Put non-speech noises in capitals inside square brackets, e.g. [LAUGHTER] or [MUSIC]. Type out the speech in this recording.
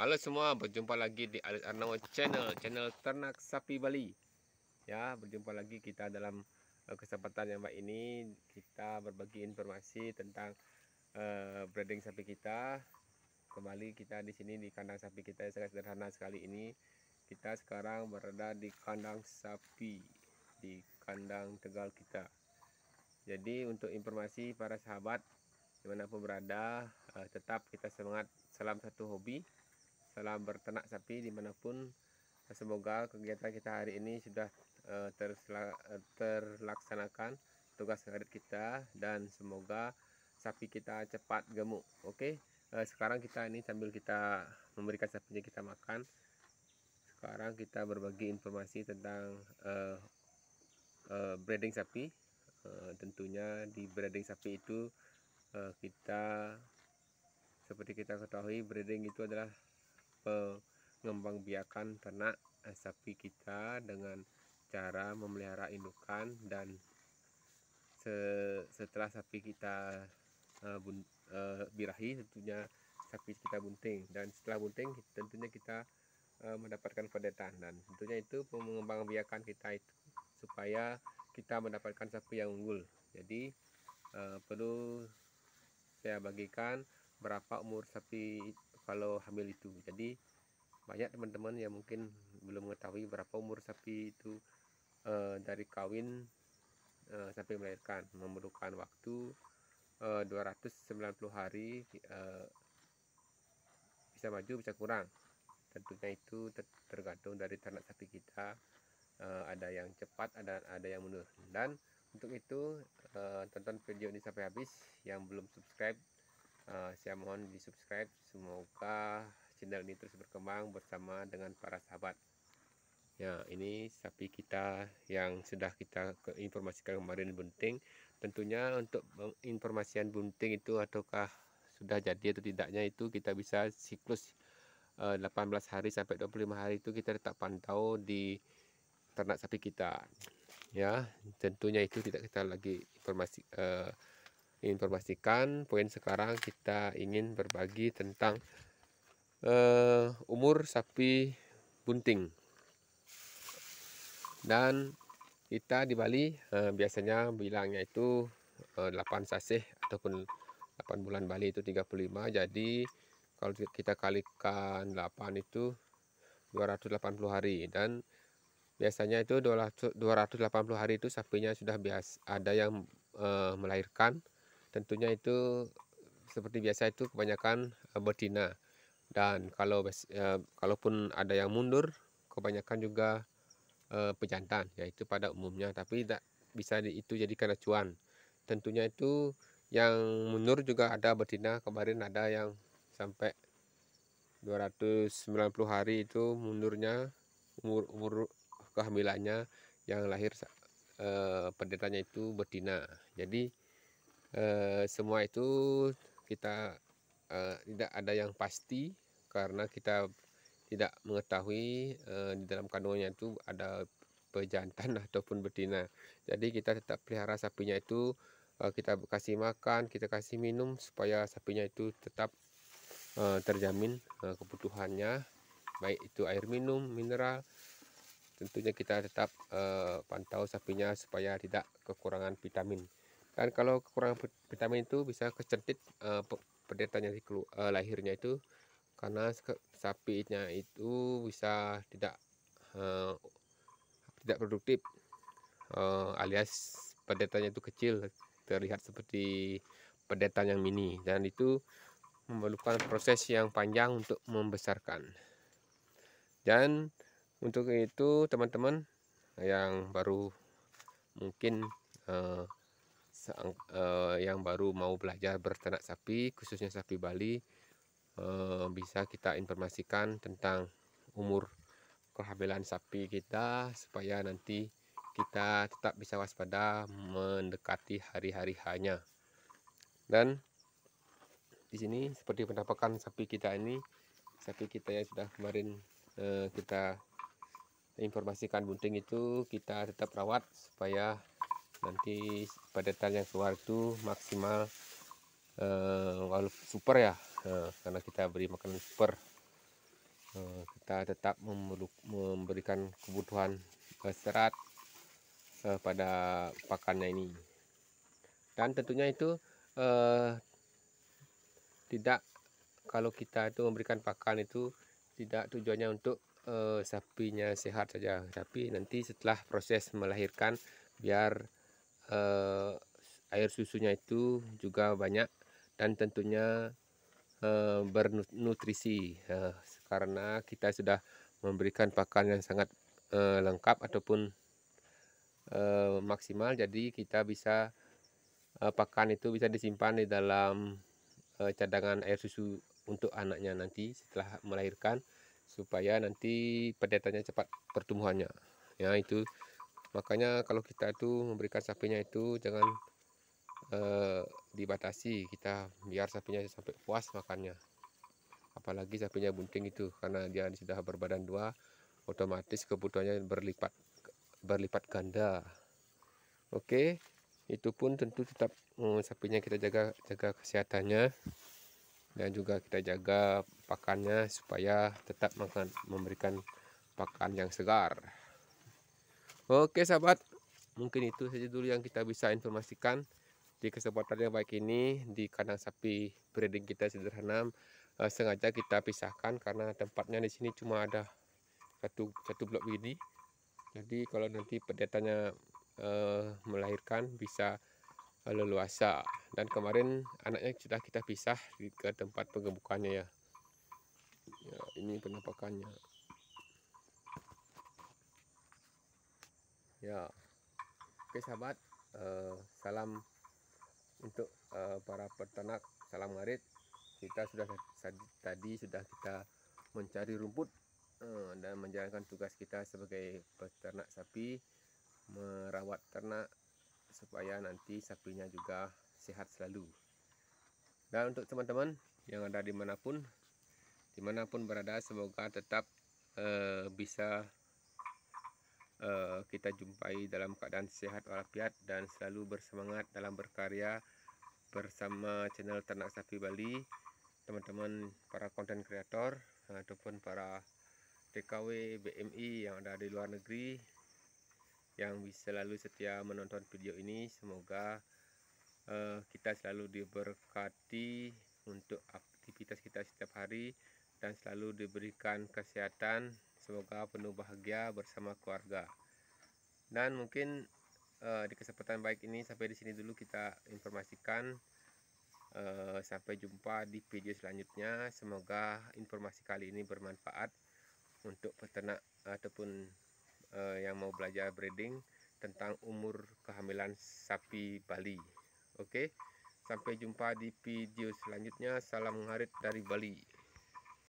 Halo semua, berjumpa lagi di Alis Arnawa Channel, channel ternak sapi Bali. Ya, berjumpa lagi kita dalam eh, kesempatan yang baik ini kita berbagi informasi tentang uh, breeding sapi kita. Kembali kita di sini di kandang sapi kita yang sangat sederhana sekali ini. Kita sekarang berada di kandang sapi di kandang Tegal kita. Jadi untuk informasi para sahabat dimanapun berada, uh, tetap kita semangat. Salam satu hobi selama berternak sapi dimanapun semoga kegiatan kita hari ini sudah uh, terlaksanakan tugas kredit kita dan semoga sapi kita cepat gemuk oke okay? Eh, sekarang kita ini sambil kita memberikan sapinya kita makan sekarang kita berbagi informasi tentang uh, uh, breeding sapi uh, tentunya di breeding sapi itu uh, kita seperti kita ketahui breeding itu adalah pengembangbiakan ternak sapi kita dengan cara memelihara indukan dan se setelah sapi kita uh, bun, uh, birahi tentunya sapi kita bunting dan setelah bunting tentunya kita uh, mendapatkan pedetan dan tentunya itu pengembangbiakan kita itu supaya kita mendapatkan sapi yang unggul jadi uh, perlu saya bagikan berapa umur sapi kalau hamil itu jadi banyak teman-teman yang mungkin belum mengetahui berapa umur sapi itu e, dari kawin e, sampai melahirkan memerlukan waktu e, eh, 290 hari e, bisa maju bisa kurang tentunya itu ter tergantung dari ternak sapi kita e, ada yang cepat ada ada yang mundur dan untuk itu e, tonton video ini sampai habis yang belum subscribe Eh, saya mohon di subscribe semoga channel ini terus berkembang bersama dengan para sahabat ya ini sapi kita yang sudah kita informasikan kemarin bunting tentunya untuk informasian bunting itu ataukah sudah jadi atau tidaknya itu kita bisa siklus 18 eh, hari sampai 25 hari itu kita tetap pantau di ternak sapi kita ya tentunya itu tidak kita lagi informasi uh, informasikan poin sekarang kita ingin berbagi tentang uh, umur sapi bunting dan kita di Bali uh, biasanya bilangnya itu uh, eh, 8 sasih ataupun 8 bulan Bali itu 35 jadi kalau kita kalikan 8 itu 280 hari dan biasanya itu 280 hari itu sapinya sudah biasa ada yang uh, melahirkan tentunya itu seperti biasa itu kebanyakan eh, betina dan kalau eh, kalaupun ada yang mundur kebanyakan juga eh, pejantan yaitu pada umumnya tapi tidak bisa di, itu jadikan acuan tentunya itu yang mundur juga ada betina kemarin ada yang sampai 290 hari itu mundurnya umur umur kehamilannya yang lahir eh, pendetanya itu betina jadi Eh, semua itu kita uh, tidak ada yang pasti karena kita tidak mengetahui uh, di dalam kandungannya itu ada pejantan [LAUGHS] ataupun betina. Jadi kita tetap pelihara sapinya itu uh, kita kasih makan, kita kasih minum supaya sapinya itu tetap uh, terjamin uh, kebutuhannya baik itu air minum, mineral tentunya kita tetap uh, pantau sapinya supaya tidak kekurangan vitamin kan kalau kurang vitamin itu bisa kecerdit uh, eh, pendetanya si uh, lahirnya itu karena sapinya itu bisa tidak uh, tidak produktif uh, alias pendetanya itu kecil terlihat seperti pendeta yang mini dan itu memerlukan proses yang panjang untuk membesarkan dan untuk itu teman-teman yang baru mungkin uh, seang, uh, yang baru mau belajar berternak sapi khususnya sapi Bali uh, bisa kita informasikan tentang umur kehamilan sapi kita supaya nanti kita tetap bisa waspada mendekati hari-hari hanya dan di sini seperti pendapatan sapi kita ini sapi kita yang sudah kemarin uh, kita informasikan bunting itu kita tetap rawat supaya nanti pada yang keluar itu maksimal eh, super ya uh, karena kita beri makanan super uh, kita tetap memberikan kebutuhan eh, serat uh, pada pakannya ini dan tentunya itu uh, tidak kalau kita itu memberikan pakan itu tidak tujuannya untuk uh, sapinya sehat saja tapi nanti setelah proses melahirkan biar eh, air susunya itu juga banyak dan tentunya eh, bernutrisi eh, karena kita sudah memberikan pakan yang sangat eh, lengkap ataupun eh, maksimal jadi kita bisa eh, pakan itu bisa disimpan di dalam eh, cadangan air susu untuk anaknya nanti setelah melahirkan supaya nanti pendetanya cepat pertumbuhannya ya itu makanya kalau kita itu memberikan sapinya itu jangan eh, dibatasi kita biar sapinya sampai puas makannya apalagi sapinya bunting itu karena dia sudah berbadan dua otomatis kebutuhannya berlipat berlipat ganda oke itu pun tentu tetap hmm, sapinya kita jaga jaga kesehatannya dan juga kita jaga pakannya supaya tetap makan memberikan pakan yang segar Oke sahabat, mungkin itu saja dulu yang kita bisa informasikan di kesempatan yang baik ini di kandang sapi breeding kita sederhana eh, sengaja kita pisahkan karena tempatnya di sini cuma ada satu satu blok ini. Jadi kalau nanti pedetanya eh, melahirkan bisa eh, leluasa dan kemarin anaknya sudah kita pisah di, ke tempat penggemukannya ya. Ya, ini penampakannya. ya oke sahabat uh, salam untuk uh, para peternak salam ngarit kita sudah tadi sudah kita mencari rumput uh, dan menjalankan tugas kita sebagai peternak sapi merawat ternak supaya nanti sapinya juga sehat selalu dan untuk teman-teman yang ada dimanapun dimanapun berada semoga tetap bisa Eh, kita jumpai dalam keadaan sehat walafiat dan selalu bersemangat dalam berkarya bersama channel Ternak Sapi Bali teman-teman para konten kreator ataupun para TKW BMI yang ada di luar negeri yang bisa selalu setia menonton video ini semoga uh, kita selalu diberkati untuk aktivitas kita setiap hari dan selalu diberikan kesehatan Semoga penuh bahagia bersama keluarga. Dan mungkin uh, di kesempatan baik ini sampai di sini dulu kita informasikan. Uh, sampai jumpa di video selanjutnya. Semoga informasi kali ini bermanfaat untuk peternak ataupun uh, yang mau belajar breeding tentang umur kehamilan sapi Bali. Oke. Okay? Sampai jumpa di video selanjutnya. Salam ngarit dari Bali.